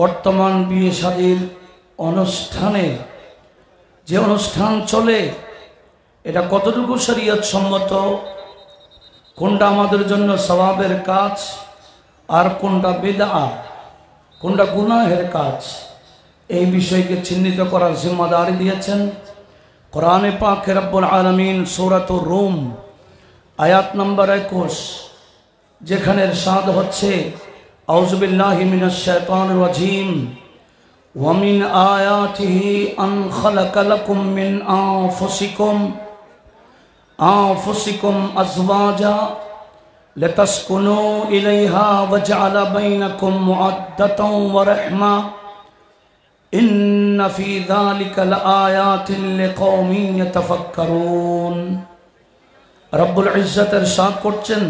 বর্তমান বিয়ে শাদির অনুষ্ঠানে যে অনুষ্ঠান চলে এটা কতটুকু শরীয়ত সম্মত কোনটা আমাদের জন্য স্বভাবের কাজ আর কোনটা বেদা কোনটা গুনাহের কাজ এই বিষয়কে চিহ্নিত করার জিম্মাদারি দিয়েছেন কোরআনে পাক রব্বুল আলমিন সৌরাত রোম আয়াত নম্বর একুশ যেখানের স্বাদ হচ্ছে أعوذ بالله من الشيطان الرجيم ومن آياته أن خلق لكم من أنفسكم أنفسكم أزواجا لتسكنوا إليها وجعل بينكم معدة ورحمة إن في ذلك لآيات لقوم يتفكرون رب العزة ارشاد করছেন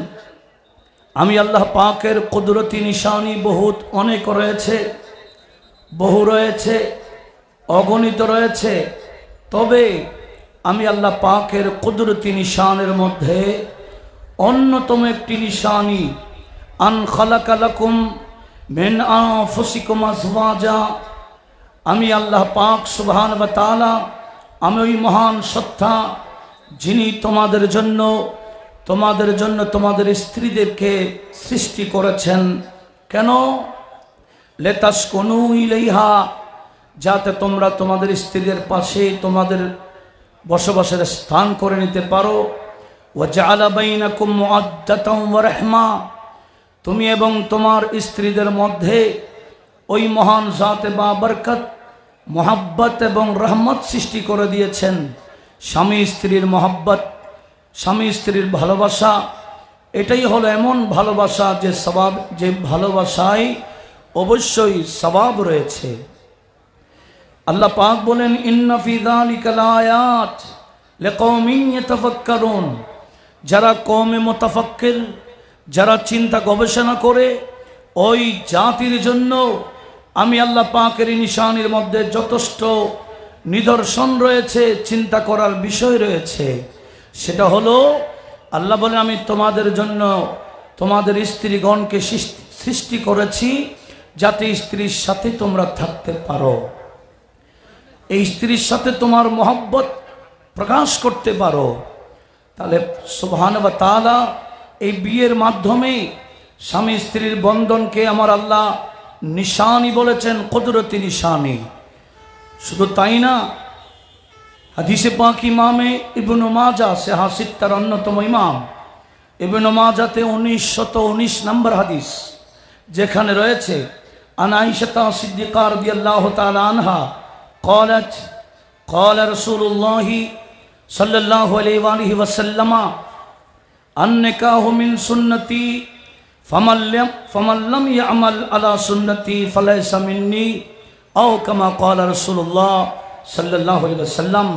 আমি আল্লাহ পাকের কুদরতি নিশানি বহুত অনেক রয়েছে বহু রয়েছে অগণিত রয়েছে তবে আমি আল্লাহ পাকের কুদরতি নিশানের মধ্যে অন্যতম একটি নিশানি আন খালাকালাকুম মেন আফুসিকুম আমি আল্লাহ পাক সুহান বা তালা আমি ওই মহান সত্তা যিনি তোমাদের জন্য তোমাদের জন্য তোমাদের স্ত্রীদেরকে সৃষ্টি করেছেন কেন লেতাস কোনো ইলেইহা যাতে তোমরা তোমাদের স্ত্রীদের পাশে তোমাদের বসবাসের স্থান করে নিতে পারো ও জালাবাইনা তুমি এবং তোমার স্ত্রীদের মধ্যে ওই মহান জাতে বা বরকত মোহাব্বত এবং রহমত সৃষ্টি করে দিয়েছেন স্বামী স্ত্রীর মোহাব্বত স্বামী স্ত্রীর ভালোবাসা এটাই হলো এমন ভালোবাসা যে স্বভাব যে ভালোবাসায় অবশ্যই স্বভাব রয়েছে আল্লাহ পাক বলেন ইন্নফিদালিকালায়াত যারা কমে মোতাফাক্কের যারা চিন্তা গবেষণা করে ওই জাতির জন্য আমি আল্লাহ পাকের নিশানির মধ্যে যথেষ্ট নিদর্শন রয়েছে চিন্তা করার বিষয় রয়েছে সেটা হলো আল্লাহ বলে আমি তোমাদের জন্য তোমাদের স্ত্রীগণকে সৃষ্টি করেছি যাতে স্ত্রীর সাথে তোমরা থাকতে পারো এই স্ত্রীর সাথে তোমার মহব্বত প্রকাশ করতে পারো তাহলে সুবহান বা তালা এই বিয়ের মাধ্যমে স্বামী স্ত্রীর বন্ধনকে আমার আল্লাহ নিশানি বলেছেন কুদরতি নিশানি শুধু তাই না حدیث پاک امام ابن ماجہ سہاست ترانتم امام ابن ماجہ تے انیس شتو انیس نمبر حدیث جیکھن روئے چھے انائشتہ صدقہ رضی اللہ تعالی عنہ قالت قال رسول اللہ صلی اللہ علیہ وآلہ وسلم انکاہ من سنتی فمن لم يعمل على سنتی فلیس منی او کما قال رسول اللہ সাল্লাহ সাল্লাম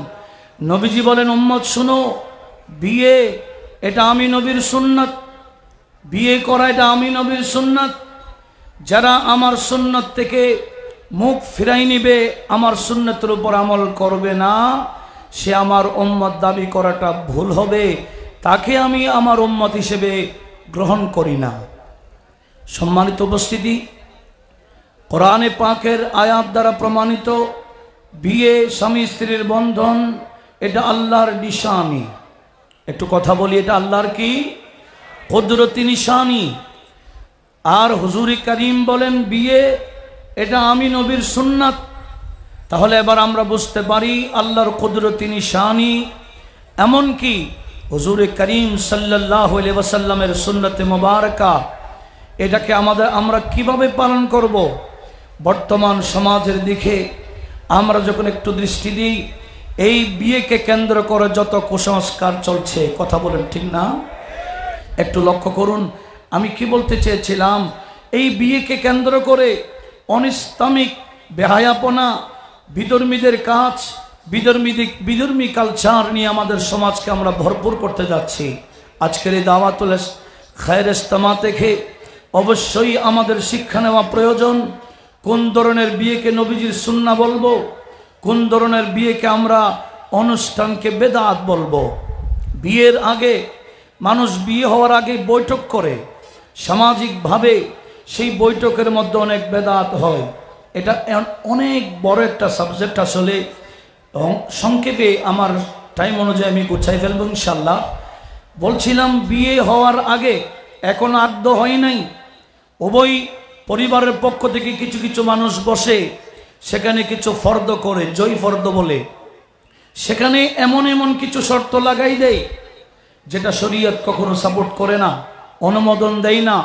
নবীজি বলেন উম্মদ শুনো বিয়ে এটা আমি নবীর সুন্নত বিয়ে করা এটা আমি নবীর সুন্নত যারা আমার সুন্নত থেকে মুখ ফিরাই নিবে আমার সুন্নতের উপর আমল করবে না সে আমার উম্মত দাবি করাটা ভুল হবে তাকে আমি আমার উম্মত হিসেবে গ্রহণ করি না সম্মানিত উপস্থিতি কোরআনে পাকের আয়াত দ্বারা প্রমাণিত বিয়ে স্বামী স্ত্রীর বন্ধন এটা আল্লাহর নিশানি একটু কথা বলি এটা আল্লাহর কি কদরতি নিশানি আর হুজুরি করিম বলেন বিয়ে এটা আমি নবীর সুন্নাত তাহলে এবার আমরা বুঝতে পারি আল্লাহর কদরতি নিশানি এমনকি হুজুর করিম সাল্লাহ ওসাল্লামের সুন্নতে মোবারকা এটাকে আমাদের আমরা কিভাবে পালন করব বর্তমান সমাজের দিকে আমরা যখন একটু দৃষ্টি দিই এই বিয়েকে কেন্দ্র করে যত কুসংস্কার চলছে কথা বলেন ঠিক না একটু লক্ষ্য করুন আমি কি বলতে চেয়েছিলাম এই বিয়েকে কেন্দ্র করে অনিস্তামিক বেহায়াপনা বিধর্মীদের কাজ বিধর্মী বিধর্মী কালচার নিয়ে আমাদের সমাজকে আমরা ভরপুর করতে যাচ্ছি আজকের এই দাওয়াতুল খায়ের ইস্তামা দেখে অবশ্যই আমাদের শিক্ষা নেওয়া প্রয়োজন কোন ধরনের বিয়েকে নবীজির সুন্না বলবো কোন ধরনের বিয়েকে আমরা অনুষ্ঠানকে বেদাত বলবো বিয়ের আগে মানুষ বিয়ে হওয়ার আগে বৈঠক করে সামাজিকভাবে সেই বৈঠকের মধ্যে অনেক বেদাত হয় এটা অনেক বড় একটা সাবজেক্ট আসলে সংক্ষেপে আমার টাইম অনুযায়ী আমি গুছাই ফেলব ইনশাল্লাহ বলছিলাম বিয়ে হওয়ার আগে এখন আদ্য হয় নাই উভয় পরিবারের পক্ষ থেকে কিছু কিছু মানুষ বসে সেখানে কিছু ফর্দ করে জয় ফর্দ বলে সেখানে এমন এমন কিছু শর্ত লাগাই দেয় যেটা শরীয়ত কখনো সাপোর্ট করে না অনুমোদন দেয় না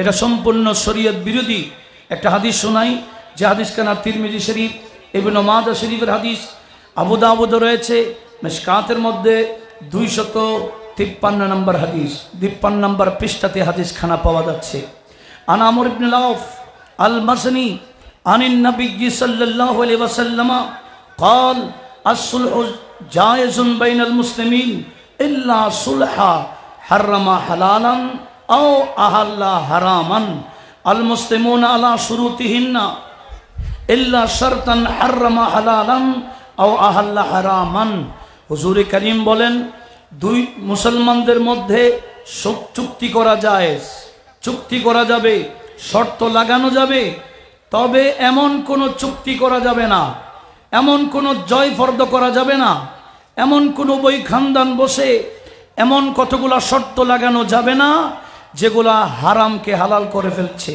এটা সম্পূর্ণ শরীয়ত বিরোধী একটা হাদিস শোনাই যে হাদিস কানা তিরমিজি শরীফ এবং মাদা শরীফের হাদিস আবুদাবুদ রয়েছে মেশকাতের মধ্যে দুইশত তিপ্পান্ন নম্বর হাদিস তিপ্পান্ন নম্বর পৃষ্ঠাতে হাদিস খানা পাওয়া যাচ্ছে আন আমর ইবনে লাউফ আল মাসনি عن النبي صلى الله عليه وسلم قال الصلح جائز بين المسلمين الا صلحا حرم حلالا او احل حراما المسلمون على شروطهن الا شرطا حرم حلالا او احل حراما হুজুরে করিম বলেন দুই মুসলমানদের মধ্যে চুক্তি করা যায় চুক্তি করা যাবে শর্ত লাগানো যাবে তবে এমন কোনো চুক্তি করা যাবে না এমন কোনো জয়ফর্দ করা যাবে না এমন কোনো বই খানদান বসে এমন কতগুলা শর্ত লাগানো যাবে না যেগুলা হারামকে হালাল করে ফেলছে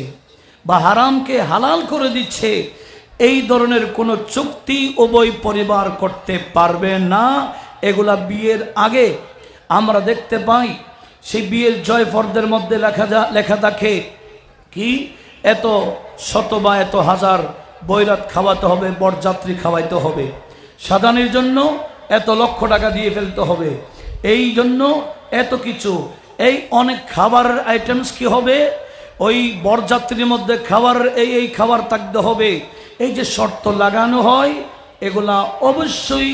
বা হারামকে হালাল করে দিচ্ছে এই ধরনের কোনো চুক্তি উভয় পরিবার করতে পারবে না এগুলা বিয়ের আগে আমরা দেখতে পাই সেই বিয়ের ফর্দের মধ্যে লেখা লেখা থাকে কি এত শত বা এত হাজার বৈরাত খাওয়াতে হবে বরযাত্রী খাওয়াইতে হবে সাদানির জন্য এত লক্ষ টাকা দিয়ে ফেলতে হবে এই জন্য এত কিছু এই অনেক খাবারের আইটেমস কি হবে ওই বরযাত্রীর মধ্যে খাবার এই এই খাবার থাকতে হবে এই যে শর্ত লাগানো হয় এগুলা অবশ্যই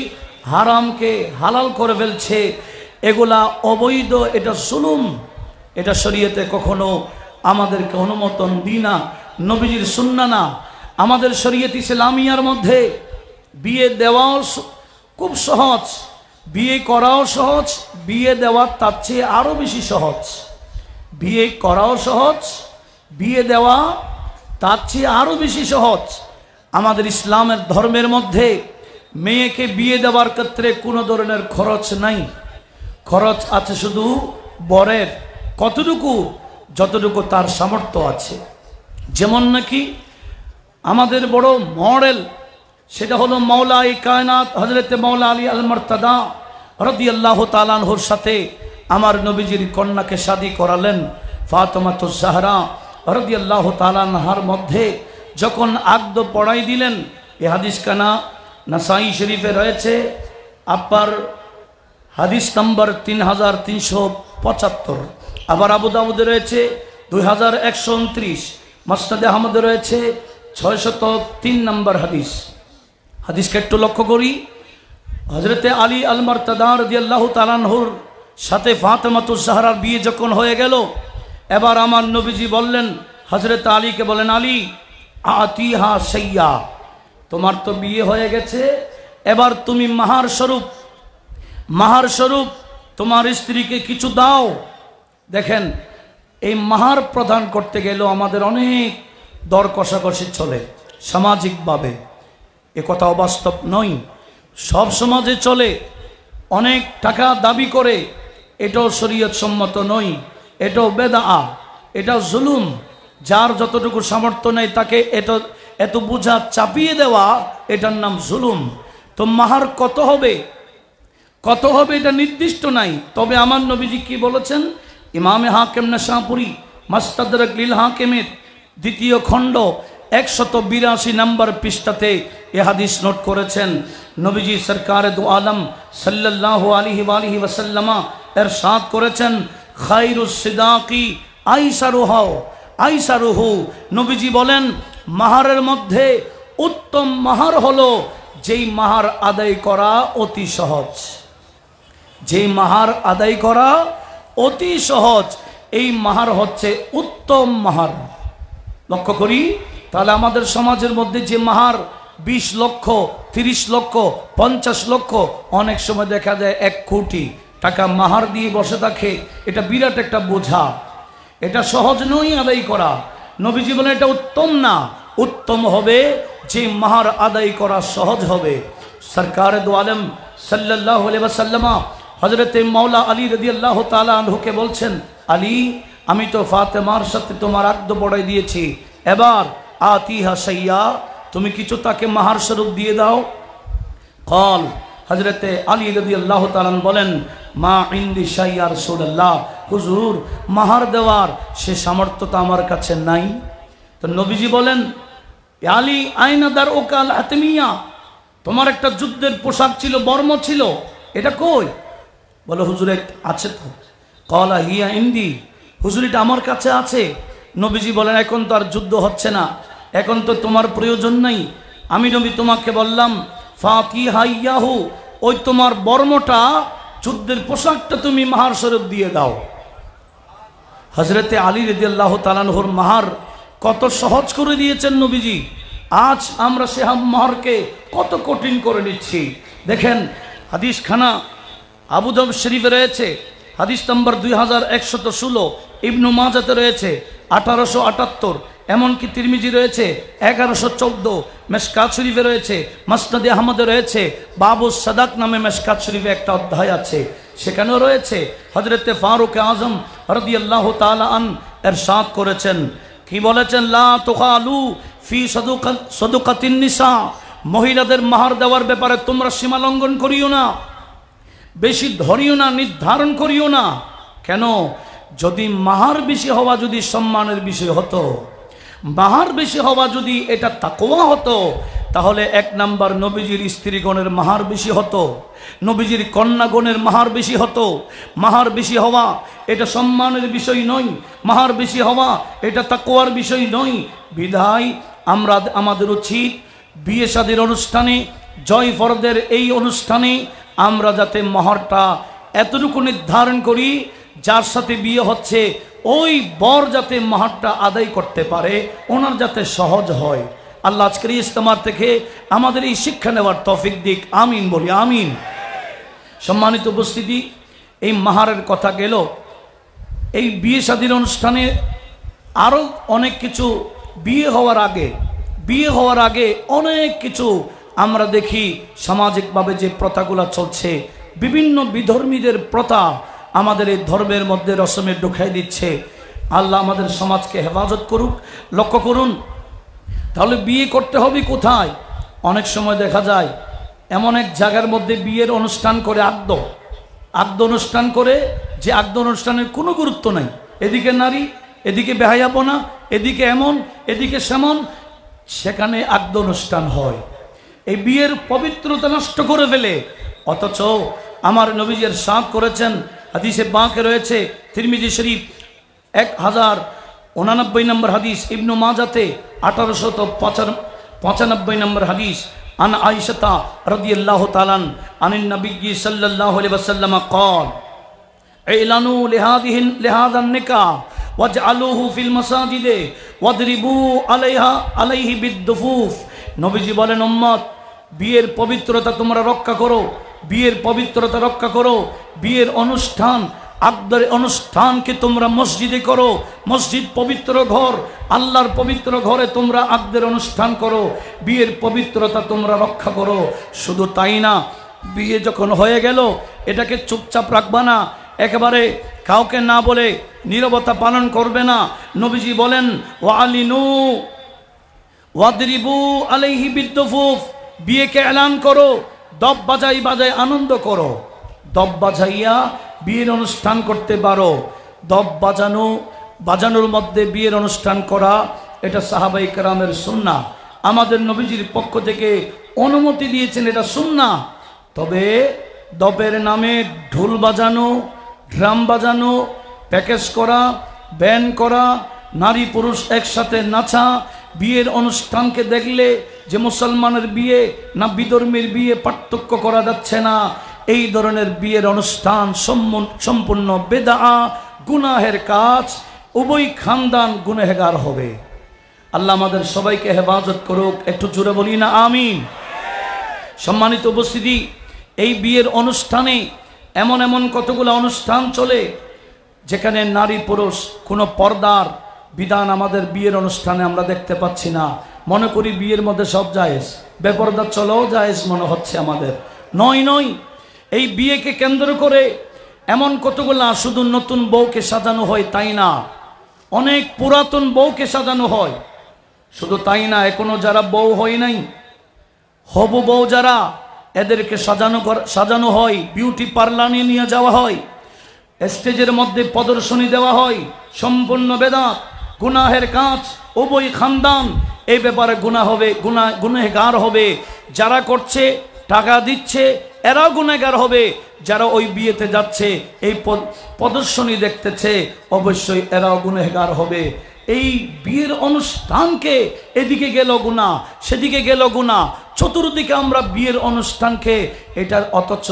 হারামকে হালাল করে ফেলছে এগুলা অবৈধ এটা জুলুম এটা শরীয়তে কখনো আমাদেরকে অনুমোদন দিই না নবীজির সুন্না না আমাদের শরীয়ত ইসলামিয়ার মধ্যে বিয়ে দেওয়াও খুব সহজ বিয়ে করাও সহজ বিয়ে দেওয়া তার চেয়ে আরও বেশি সহজ বিয়ে করাও সহজ বিয়ে দেওয়া তার চেয়ে আরও বেশি সহজ আমাদের ইসলামের ধর্মের মধ্যে মেয়েকে বিয়ে দেওয়ার ক্ষেত্রে কোনো ধরনের খরচ নাই খরচ আছে শুধু বরের কতটুকু যতটুকু তার সামর্থ্য আছে যেমন নাকি আমাদের বড় মডেল সেটা হলো মৌলা ই কায়নাত হজরত মৌলা আলী আল মর্তাদা রদি আল্লাহ তালানহর সাথে আমার নবীজির কন্যাকে সাদী করালেন তো সাহারা রদি আল্লাহ তালানহার মধ্যে যখন আগদ পড়াই দিলেন এ হাদিস কানা নাসাই শরীফে রয়েছে আপার হাদিস নাম্বার তিন হাজার তিনশো পঁচাত্তর আবার আবুদাবুদে রয়েছে দুই হাজার একশো উনত্রিশ মাস্টাদে আহমদে রয়েছে ছয়শত তিন নম্বর হাদিস হাদিসকে একটু লক্ষ্য করি হজরতে আলী আলমার তাদার দিয়াল্লাহ তালানহুর সাথে সাহারার বিয়ে যখন হয়ে গেল এবার আমার নবীজি বললেন হজরত আলীকে বলেন আলী আতিহা সৈয়া তোমার তো বিয়ে হয়ে গেছে এবার তুমি মাহার স্বরূপ মাহার স্বরূপ তোমার স্ত্রীকে কিছু দাও দেখেন এই মাহার প্রদান করতে গেলেও আমাদের অনেক দর কষাকষি চলে সামাজিকভাবে এ কথা অবাস্তব নয় সব সমাজে চলে অনেক টাকা দাবি করে এটাও শরীয়ত সম্মত নই এটাও বেদা এটাও জুলুম যার যতটুকু সামর্থ্য নেই তাকে এত এত বোঝা চাপিয়ে দেওয়া এটার নাম জুলুম তো মাহার কত হবে কত হবে এটা নির্দিষ্ট নাই তবে আমার নবীজি কি বলেছেন ইমামে হাকেম নাশাপুরি মাস্তাদ লীল হাকেমের দ্বিতীয় খণ্ড একশত বিরাশি নম্বর পৃষ্ঠাতে এ হাদিস নোট করেছেন নবীজি সরকার দু আলম সাল্লাহ আলহি আলহি ওসাল্লামা এর সাদ করেছেন খাইরুসিদাকি আইসারুহ আইসারুহু নবীজি বলেন মাহারের মধ্যে উত্তম মাহার হলো যেই মাহার আদায় করা অতি সহজ যে মাহার আদায় করা অতি সহজ এই মাহার হচ্ছে উত্তম মাহার লক্ষ্য করি তাহলে আমাদের সমাজের মধ্যে যে মাহার ২০ লক্ষ ৩০ লক্ষ ৫০ লক্ষ অনেক সময় দেখা যায় এক কোটি টাকা মাহার দিয়ে বসে থাকে এটা বিরাট একটা বোঝা এটা সহজ নই আদায় করা নবী জীবনে এটা উত্তম না উত্তম হবে যে মাহার আদায় করা সহজ হবে সরকার দো আলম সাল্লাহ সাল্লামা হজরতে মৌলা আলী রদি আল্লাহ তালা বলছেন আলী আমি তো ফাতেমার সাথে তোমার আদ্য বড়াই দিয়েছি এবার আতিহা সাইয়া তুমি কিছু তাকে মাহার স্বরূপ দিয়ে দাও কল হজরতে আলী রদি আল্লাহ তালান বলেন মা ইন্দি সাইয়ার সুরাল্লাহ হুজুর মাহার দেওয়ার সে সামর্থ্য তো আমার কাছে নাই তো নবীজি বলেন আলী আইনাদার ওকাল হাতমিয়া তোমার একটা যুদ্ধের পোশাক ছিল বর্ম ছিল এটা কই বলে হুজুরে আছে তো কলা হিয়া ইন্দি হুজুরিটা আমার কাছে আছে নবীজি বলেন এখন তো আর যুদ্ধ হচ্ছে না এখন তো তোমার প্রয়োজন নাই আমি নবী তোমাকে বললাম ফাঁকি হাইয়াহু ওই তোমার বর্মটা যুদ্ধের পোশাকটা তুমি মাহার স্বরূপ দিয়ে দাও হজরতে আলী রদি আল্লাহ তালানহর মাহার কত সহজ করে দিয়েছেন নবীজি আজ আমরা সেহাম মাহারকে কত কঠিন করে নিচ্ছি দেখেন হাদিস খানা আবুদম শরীফে রয়েছে হাদিস নম্বর দুই হাজার একশত ষোলো ইবনু মাজাতে রয়েছে আঠারোশো আটাত্তর এমনকি তিরমিজি রয়েছে এগারোশো চোদ্দ মেসকাত শরীফে রয়েছে মাসনাদি আহমদে রয়েছে বাবু সাদাক নামে মেসকাত শরীফে একটা অধ্যায় আছে সেখানেও রয়েছে হজরতে ফারুক আজম হরদি আল্লাহ তালান এর সাঁত করেছেন কি বলেছেন লা আলু ফি সদুকাতিন নিসা মহিলাদের মাহার দেওয়ার ব্যাপারে তোমরা সীমা লঙ্ঘন করিও না বেশি ধরিও না নির্ধারণ করিও না কেন যদি মাহার বেশি হওয়া যদি সম্মানের বিষয় হতো মাহার বেশি হওয়া যদি এটা তাকোয়া হতো তাহলে এক নাম্বার নবীজির স্ত্রীগণের মাহার বেশি হতো নবীজির কন্যাগণের মাহার বেশি হতো মাহার বেশি হওয়া এটা সম্মানের বিষয় নয় মাহার বেশি হওয়া এটা তাকোয়ার বিষয় নয় বিধায় আমরা আমাদের উচিত বিয়ে সাদের অনুষ্ঠানে ফরদের এই অনুষ্ঠানে আমরা যাতে মহরটা এতটুকু নির্ধারণ করি যার সাথে বিয়ে হচ্ছে ওই বর যাতে মহরটা আদায় করতে পারে ওনার যাতে সহজ হয় আল্লাহ আজকের ইস্তমার থেকে আমাদের এই শিক্ষা নেওয়ার তফিক দিক আমিন বলি আমিন সম্মানিত উপস্থিতি এই মাহারের কথা গেল এই বিয়ে স্বাধীন অনুষ্ঠানে আরও অনেক কিছু বিয়ে হওয়ার আগে বিয়ে হওয়ার আগে অনেক কিছু আমরা দেখি সামাজিকভাবে যে প্রথাগুলো চলছে বিভিন্ন বিধর্মীদের প্রথা আমাদের এই ধর্মের মধ্যে রসমে ঢুকাই দিচ্ছে আল্লাহ আমাদের সমাজকে হেফাজত করুক লক্ষ্য করুন তাহলে বিয়ে করতে হবে কোথায় অনেক সময় দেখা যায় এমন এক জায়গার মধ্যে বিয়ের অনুষ্ঠান করে আদ্য আদ্য অনুষ্ঠান করে যে আদ্য অনুষ্ঠানের কোনো গুরুত্ব নাই এদিকে নারী এদিকে বেহায়াপনা এদিকে এমন এদিকে সেমন সেখানে আদ্য অনুষ্ঠান হয় এই বিয়ের পবিত্রতা নষ্ট করে ফেলে অথচ আমার নবীজের সাপ করেছেন হাদিসে বাঁকে রয়েছে তিরমিজি শরীফ এক হাজার উনানব্বই নম্বর হাদিস ইবনু মাজাতে আঠারোশত পঁচানব্বই নম্বর হাদিস আন আইসতা রদিয়াল্লাহ তালান আনিন নবী সাল্লাহ আলিবাসাল্লাম কল এলানু লেহাদিহিন লেহাদান নেকা নিকা ওয়াজআলুহু ফিল মাসাজিদে ওয়াদরিবু আলাইহা আলাইহি বিদ্দুফুফ নবীজি বলেন উম্মত বিয়ের পবিত্রতা তোমরা রক্ষা করো বিয়ের পবিত্রতা রক্ষা করো বিয়ের অনুষ্ঠান আবদারে অনুষ্ঠানকে তোমরা মসজিদে করো মসজিদ পবিত্র ঘর আল্লাহর পবিত্র ঘরে তোমরা আবদের অনুষ্ঠান করো বিয়ের পবিত্রতা তোমরা রক্ষা করো শুধু তাই না বিয়ে যখন হয়ে গেল এটাকে চুপচাপ রাখবা না একেবারে কাউকে না বলে নিরবতা পালন করবে না নবীজি বলেন ওয়ালিনু ওয়াদরিবু আলিহি বিদ্যফুফ বিয়েকে এলান করো দব বাজাই বাজাই আনন্দ করো দব বাজাইয়া বিয়ের অনুষ্ঠান করতে পারো দব বাজানো বাজানোর মধ্যে বিয়ের অনুষ্ঠান করা এটা সাহাবাই কেরামের সুন্না আমাদের নবীজির পক্ষ থেকে অনুমতি দিয়েছেন এটা সুন্না তবে দপের নামে ঢোল বাজানো ড্রাম বাজানো প্যাকেজ করা ব্যান করা নারী পুরুষ একসাথে নাচা বিয়ের অনুষ্ঠানকে দেখলে যে মুসলমানের বিয়ে না বিধর্মীর বিয়ে পার্থক্য করা যাচ্ছে না এই ধরনের বিয়ের অনুষ্ঠান সম্পূর্ণ বেদা গুনাহের কাজ উভয় খানদান গুনেহেগার হবে আল্লাহ আমাদের সবাইকে হেফাজত করুক একটু জুড়ে বলি না আমি সম্মানিত উপস্থিতি এই বিয়ের অনুষ্ঠানে এমন এমন কতগুলো অনুষ্ঠান চলে যেখানে নারী পুরুষ কোনো পর্দার বিধান আমাদের বিয়ের অনুষ্ঠানে আমরা দেখতে পাচ্ছি না মনে করি বিয়ের মধ্যে সব জায়েজ বেপরদা চলেও জায়েজ মনে হচ্ছে আমাদের নয় নয় এই বিয়েকে কেন্দ্র করে এমন কতগুলা শুধু নতুন বউকে সাজানো হয় তাই না অনেক পুরাতন বউকে সাজানো হয় শুধু তাই না এখনো যারা বউ হয় নাই হবু বউ যারা এদেরকে সাজানো সাজানো হয় বিউটি পার্লারে নিয়ে যাওয়া হয় স্টেজের মধ্যে প্রদর্শনী দেওয়া হয় সম্পূর্ণ বেদাত গুনাহের কাজ উভয় খানদান এই ব্যাপারে গুণা হবে গুণা গুনেগার হবে যারা করছে টাকা দিচ্ছে এরাও গুনেগার হবে যারা ওই বিয়েতে যাচ্ছে এই প্রদর্শনী দেখতেছে অবশ্যই এরাও গুনেগার হবে এই বিয়ের অনুষ্ঠানকে এদিকে গেল গুণা সেদিকে গেল গুণা চতুর্দিকে আমরা বিয়ের অনুষ্ঠানকে এটার অথচ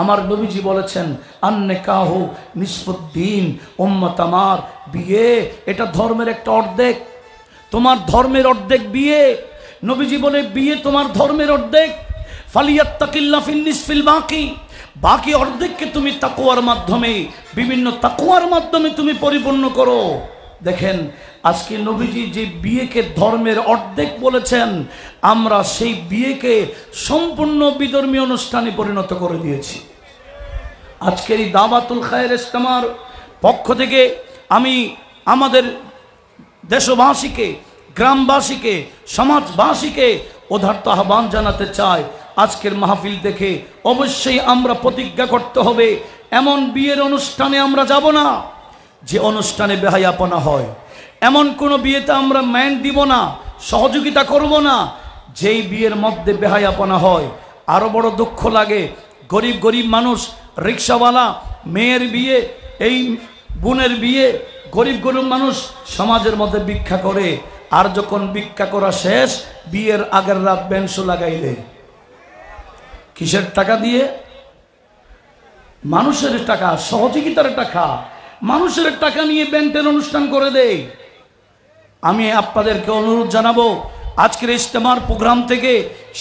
আমার নবীজি বলেছেন আন্নে কাহু নিসফুদ্দিন ওম্মত আমার বিয়ে এটা ধর্মের একটা অর্ধেক তোমার ধর্মের অর্ধেক বিয়ে নবীজি বলে বিয়ে তোমার ধর্মের অর্ধেক ফালিয়াত্তাকিল্লা বাকি বাকি অর্ধেককে তুমি তাকুয়ার মাধ্যমে বিভিন্ন তাকুয়ার মাধ্যমে তুমি পরিপূর্ণ করো দেখেন আজকে নবীজি যে বিয়েকে ধর্মের অর্ধেক বলেছেন আমরা সেই বিয়েকে সম্পূর্ণ বিধর্মী অনুষ্ঠানে পরিণত করে দিয়েছি আজকের এই দাবাতুল খায়ের ইস্তেমার পক্ষ থেকে আমি আমাদের দেশবাসীকে গ্রামবাসীকে সমাজবাসীকে ওধার্ত আহ্বান জানাতে চাই আজকের মাহফিল দেখে অবশ্যই আমরা প্রতিজ্ঞা করতে হবে এমন বিয়ের অনুষ্ঠানে আমরা যাব না যে অনুষ্ঠানে বেহায়াপনা হয় এমন কোনো বিয়েতে আমরা ম্যান দিব না সহযোগিতা করব না যেই বিয়ের মধ্যে বেহায়াপনা হয় আরও বড় দুঃখ লাগে গরিব গরিব মানুষ রিক্সাওয়ালা মেয়ের বিয়ে এই বোনের বিয়ে গরিব গরিব মানুষ সমাজের মধ্যে ভিক্ষা করে আর যখন ভিক্ষা করা শেষ বিয়ের আগের রাত বেঞ্চ লাগাইলে কিসের টাকা দিয়ে মানুষের টাকা সহযোগিতার টাকা মানুষের টাকা নিয়ে ব্যাংকের অনুষ্ঠান করে দেয় আমি আপনাদেরকে অনুরোধ জানাবো আজকের ইজতেমার প্রোগ্রাম থেকে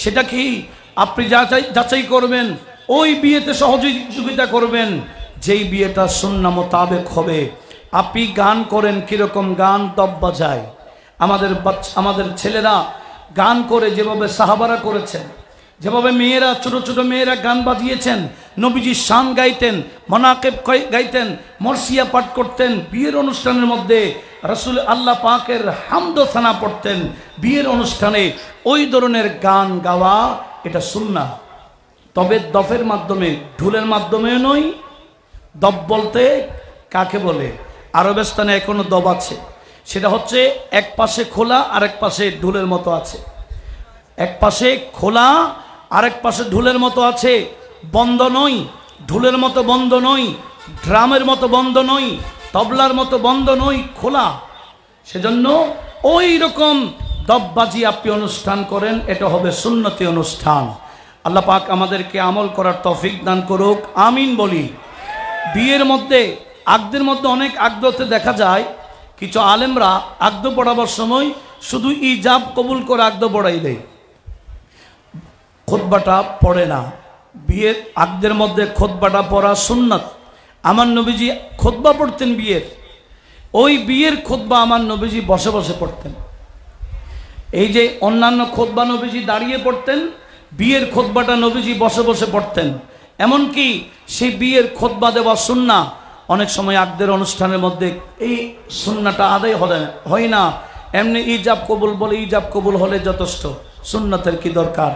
সেটা কি আপনি যাচাই যাচাই করবেন ওই বিয়েতে সহযোগিতা করবেন যেই বিয়েটা সুন্না মোতাবেক হবে আপনি গান করেন কীরকম গান তব বাজায় আমাদের আমাদের ছেলেরা গান করে যেভাবে সাহাবারা করেছেন যেভাবে মেয়েরা ছোট ছোট মেয়েরা গান বাজিয়েছেন নবীজি শান গাইতেন মনাকেব গাইতেন মর্সিয়া পাঠ করতেন বিয়ের অনুষ্ঠানের মধ্যে রসুল আল্লাহ পাকের থানা পড়তেন বিয়ের অনুষ্ঠানে ওই ধরনের গান গাওয়া এটা সুন্না তবে দফের মাধ্যমে ঢুলের মাধ্যমেও নই দব বলতে কাকে বলে আরবেস্তানে এখনও দব আছে সেটা হচ্ছে এক পাশে খোলা আর এক পাশে ঢুলের মতো আছে এক পাশে খোলা আরেক পাশে ঢুলের মতো আছে বন্ধ নই ঢুলের মতো বন্ধ নই ড্রামের মতো বন্ধ নই তবলার মতো বন্ধ নই খোলা সেজন্য ওই রকম দববাজি আপনি অনুষ্ঠান করেন এটা হবে সুন্নতি অনুষ্ঠান আল্লাহ পাক আমাদেরকে আমল করার তফিক দান করুক আমিন বলি বিয়ের মধ্যে আগদের মধ্যে অনেক আগ্রহতে দেখা যায় কিছু আলেমরা আগ্দ পড়াবার সময় শুধু ইজাব কবুল করে আগ্দ পড়াই দেয় খোদবাটা পড়ে না বিয়ের আগদের মধ্যে খোদবাটা পড়া সুন্নাত আমার নবীজি খোদবা পড়তেন বিয়ের ওই বিয়ের খোদবা আমার নবীজি বসে বসে পড়তেন এই যে অন্যান্য খোদবা নবীজি দাঁড়িয়ে পড়তেন বিয়ের খোদবাটা নবীজি বসে বসে পড়তেন এমনকি সেই বিয়ের খোদবা দেওয়া সুন্না অনেক সময় আগদের অনুষ্ঠানের মধ্যে এই সুন্নাটা আদায় হবে হয় না এমনি ইজাব কবুল বলে ইজাব কবুল হলে যথেষ্ট সুন্নাতের কি দরকার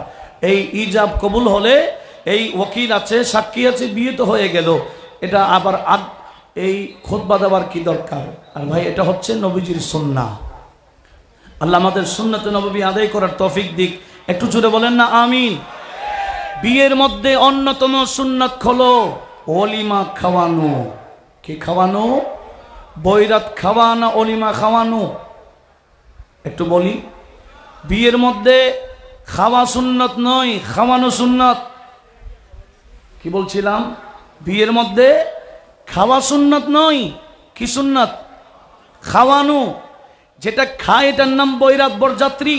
এই ইজাব কবুল হলে এই ওকিল আছে সাক্ষী আছে বিয়ে তো হয়ে গেল এটা আবার আদ এই খোদবা দেওয়ার কি দরকার আর ভাই এটা হচ্ছে নবীজির সন্না আল্লাহ আমাদের সুন্নতে নবী আদায় করার তফিক দিক একটু জুড়ে বলেন না আমিন বিয়ের মধ্যে অন্যতম সুন্নাত হলো অলিমা খাওয়ানো কি খাওয়ানো বৈরাত খাওয়ানো অলিমা খাওয়ানো একটু বলি বিয়ের মধ্যে খাওয়া সুন্নত নয় খাওয়ানো সুন্নত কি বলছিলাম বিয়ের মধ্যে খাওয়া সুন্নত নয় কি সুন্নত খাওয়ানো যেটা খায় এটার নাম বৈরাত বরযাত্রী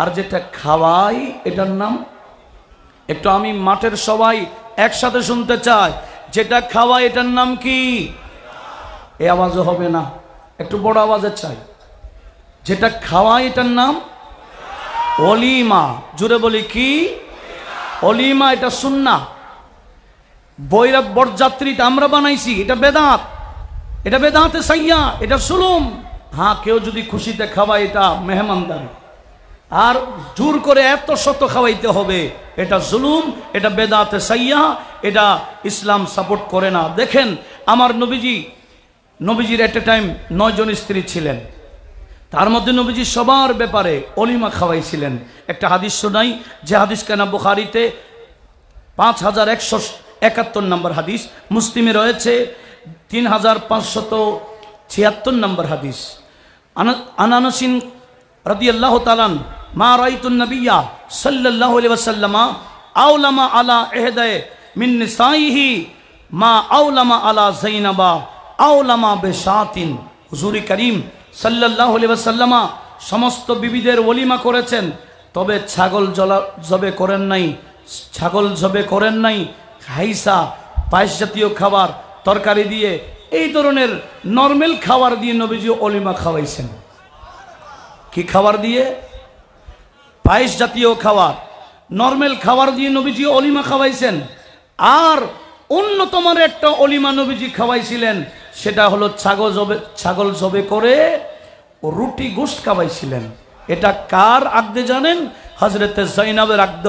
আর যেটা খাওয়াই এটার নাম একটু আমি মাঠের সবাই একসাথে শুনতে চাই যেটা খাওয়াই এটার নাম কি এ আওয়াজও হবে না একটু বড় আওয়াজের চাই যেটা খাওয়াই এটার নাম অলিমা জুড়ে বলি কি অলিমা এটা সুন্না বৈরব বরযাত্রীতে আমরা বানাইছি এটা বেদাত এটা বেদাতে সাইয়া এটা সুলুম হ্যাঁ কেউ যদি খুশিতে খাওয়ায় এটা মেহমানদারি আর জোর করে এত শত খাওয়াইতে হবে এটা জুলুম এটা বেদাতে সাইয়া এটা ইসলাম সাপোর্ট করে না দেখেন আমার নবীজি নবীজির এট এ টাইম নয়জন স্ত্রী ছিলেন তার মধ্যে নবীজি সবার ব্যাপারে অলিমা খাওয়াইছিলেন একটা হাদিস শোনাই যে হাদিস কেনা বুখারিতে পাঁচ হাজার একশো একাত্তর নম্বর হাদিস মুসলিমে রয়েছে তিন হাজার পাঁচশত ছিয়াত্তর নম্বর হাদিস আনানসিন রদিয়াল্লাহ তালান মা রাইতুন্নবিয়া সাল্লাহ সাল্লামা আউলামা আলা এহেদায় মিন্নসাইহি মা আউলামা আলা জৈনাবা আউলামা বেসাতিন হুজুরি করিম সাল্লাহ সাল্লামা সমস্ত বিবিদের ওলিমা করেছেন তবে ছাগল জলা জবে করেন নাই ছাগল জবে করেন নাই হাইসা পায়েস জাতীয় খাবার তরকারি দিয়ে এই ধরনের নর্মেল খাবার দিয়ে নবীজি অলিমা খাওয়াইছেন কি খাবার দিয়ে পায়েস জাতীয় খাবার নর্মেল খাবার দিয়ে নবীজি অলিমা খাওয়াইছেন আর অন্যতমার একটা অলিমা নবীজি খাওয়াইছিলেন সেটা হলো ছাগল জবে ছাগল জবে করে রুটি গোস্ত কামাইছিলেন এটা কার আগদে জানেন হজরতে জৈনবের আগদ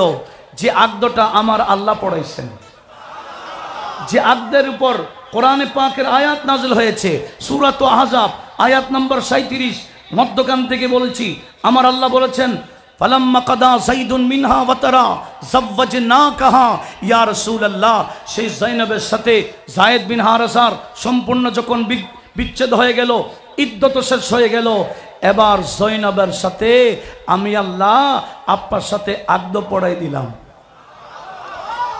যে আগদটা আমার আল্লাহ পড়াইছেন যে আগদের উপর কোরআনে পাকের আয়াত নাজল হয়েছে সুরাত আহজাব আয়াত নম্বর সাঁত্রিশ মধ্যকান থেকে বলছি আমার আল্লাহ বলেছেন ফলাম্মা কদা সাইদুন মিনহা ওয়াতারা জব্বজ না কাহা ইয়া রসুল আল্লাহ সেই জৈনবের সাথে জায়েদ বিন হারাসার সম্পূর্ণ যখন বিচ্ছেদ হয়ে গেল ইদ্যত শেষ হয়ে গেল এবার জৈনবের সাথে আমি আল্লাহ আপ্পার সাথে আগ্দ পড়াই দিলাম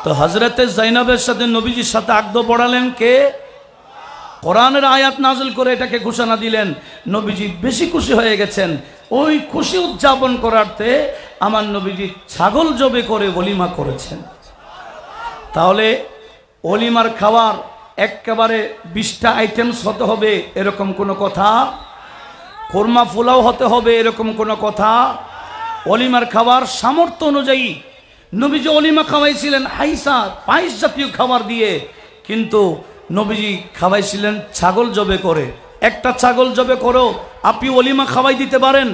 তো হজরতে জৈনবের সাথে নবীজির সাথে আগ্দ পড়ালেন কে কোরআনের আয়াত নাজল করে এটাকে ঘোষণা দিলেন নবীজি বেশি খুশি হয়ে গেছেন ওই খুশি উদযাপন করারতে আমার নবীজি ছাগল জবে করে অলিমা করেছেন তাহলে অলিমার খাওয়ার একেবারে বিশটা আইটেমস হতে হবে এরকম কোনো কথা কোরমা ফুলাও হতে হবে এরকম কোনো কথা অলিমার খাবার সামর্থ্য অনুযায়ী নবীজি অলিমা খাওয়াইছিলেন হাইসা পায়েস জাতীয় খাবার দিয়ে কিন্তু নবীজি খাওয়াইছিলেন ছাগল জবে করে একটা ছাগল জবে করো আপনি অলিমা খাওয়াই দিতে পারেন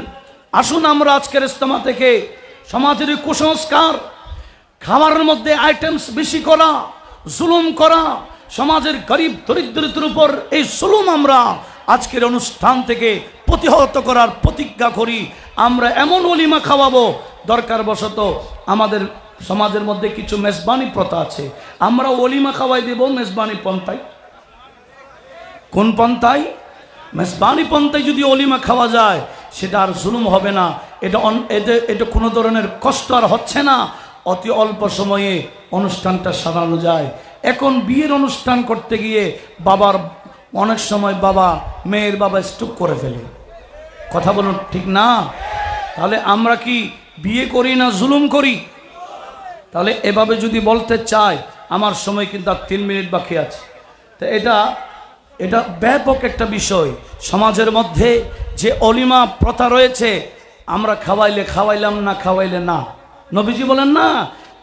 আসুন আমরা আজকের ইস্তমা থেকে সমাজের কুসংস্কার খাবারের মধ্যে আইটেমস বেশি করা জুলুম করা সমাজের গরিব দরিদ্রদের উপর এই জুলুম আমরা আজকের অনুষ্ঠান থেকে প্রতিহত করার প্রতিজ্ঞা করি আমরা এমন অলিমা খাওয়াবো দরকার বশত আমাদের সমাজের মধ্যে কিছু মেজবানি প্রথা আছে আমরা অলিমা খাওয়াই দেব মেজবানি পন্থায় কোন পন্থায় মেজবানি পন্থায় যদি অলিমা খাওয়া যায় সেটা আর জুলুম হবে না এটা এটা কোনো ধরনের কষ্ট আর হচ্ছে না অতি অল্প সময়ে অনুষ্ঠানটা সাজানো যায় এখন বিয়ের অনুষ্ঠান করতে গিয়ে বাবার অনেক সময় বাবা মেয়ের বাবা স্টুপ করে ফেলে কথা বলুন ঠিক না তাহলে আমরা কি বিয়ে করি না জুলুম করি তাহলে এভাবে যদি বলতে চাই আমার সময় কিন্তু আর তিন মিনিট বাকি আছে তো এটা এটা ব্যাপক একটা বিষয় সমাজের মধ্যে যে অলিমা প্রথা রয়েছে আমরা খাওয়াইলে খাওয়াইলাম না খাওয়াইলে না নবীজি বলেন না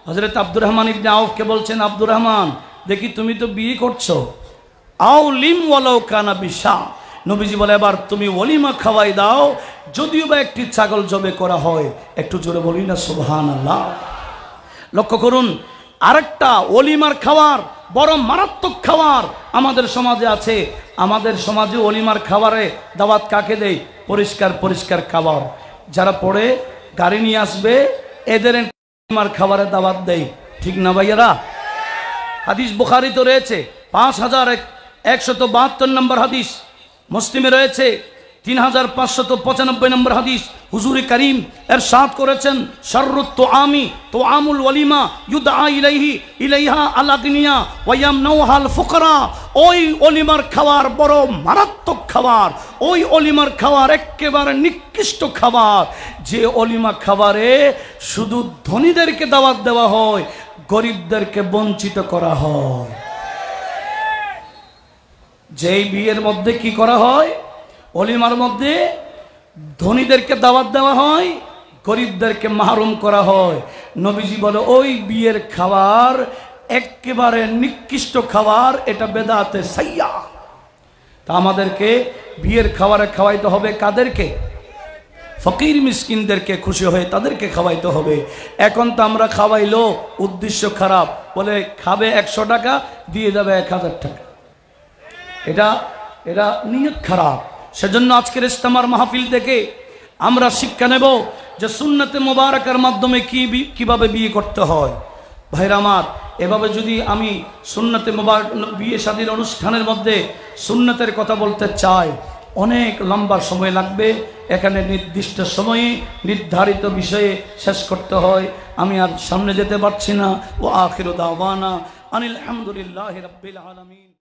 হজরত আব্দুর রহমান ইবনে আউফকে বলছেন আব্দুর রহমান দেখি তুমি তো বিয়ে করছো আও লিম ওয়ালাও কানা বিশা নবীজি বলে এবার তুমি অলিমা খাওয়াই দাও যদিও বা একটি ছাগল জবে করা হয় একটু জোরে বলি না সুবহান আল্লাহ লক্ষ্য করুন আরেকটা অলিমার খাওয়ার বড় মারাত্মক খাওয়ার আমাদের সমাজে আছে আমাদের সমাজে অলিমার খাবারে দাওয়াত কাকে দেয় পরিষ্কার পরিষ্কার খাবার যারা পড়ে গাড়ি নিয়ে আসবে এদের অলিমার খাবারে দাওয়াত দেয় ঠিক না ভাইয়ারা হাদিস বুখারি তো রয়েছে পাঁচ হাজার একশত বাহাত্তর নম্বর হাদিস মুসলিমে রয়েছে তিন হাজার পাঁচশত পঁচানব্বই নম্বর হাদিস হুজুরে করিম এর সাত করেছেন শর্রুত তো আমি তো আমুল ওয়ালিমা ইউদ ইলাইহি ইলাইহা আলাদিনিয়া ওয়াম নৌহাল ফুকরা ওই অলিমার খাওয়ার বড় মারাত্মক খাবার ওই অলিমার খাওয়ার একেবারে নিকৃষ্ট খাবার যে অলিমা খাবারে শুধু ধনীদেরকে দাওয়াত দেওয়া হয় গরিবদেরকে বঞ্চিত করা হয় যেই বিয়ের মধ্যে কি করা হয় অলিমার মধ্যে ধনীদেরকে দাওয়াত দেওয়া হয় গরিবদেরকে মাহরুম করা হয় নবীজি বলে ওই বিয়ের খাবার একেবারে নিকৃষ্ট খাবার এটা বেদাতে সাইয়া তা আমাদেরকে বিয়ের খাবারে খাওয়াইতে হবে কাদেরকে ফকির মিসকিনদেরকে খুশি হয়ে তাদেরকে খাওয়াইতে হবে এখন তো আমরা খাওয়াইলো উদ্দেশ্য খারাপ বলে খাবে একশো টাকা দিয়ে যাবে এক হাজার টাকা এটা এটা নিয়ত খারাপ সেজন্য আজকের ইস্তামার মাহফিল থেকে আমরা শিক্ষা নেব যে সুন্নতে মোবারকের মাধ্যমে কি কিভাবে বিয়ে করতে হয় ভাইরা আমার এভাবে যদি আমি সুন্নতে মোবার বিয়ে শাদীর অনুষ্ঠানের মধ্যে সুন্নতের কথা বলতে চাই অনেক লম্বা সময় লাগবে এখানে নির্দিষ্ট সময়ে নির্ধারিত বিষয়ে শেষ করতে হয় আমি আর সামনে যেতে পারছি না ও আখির দাওয়ানা আনিল আহমদুলিল্লাহ রব্বিল আলমী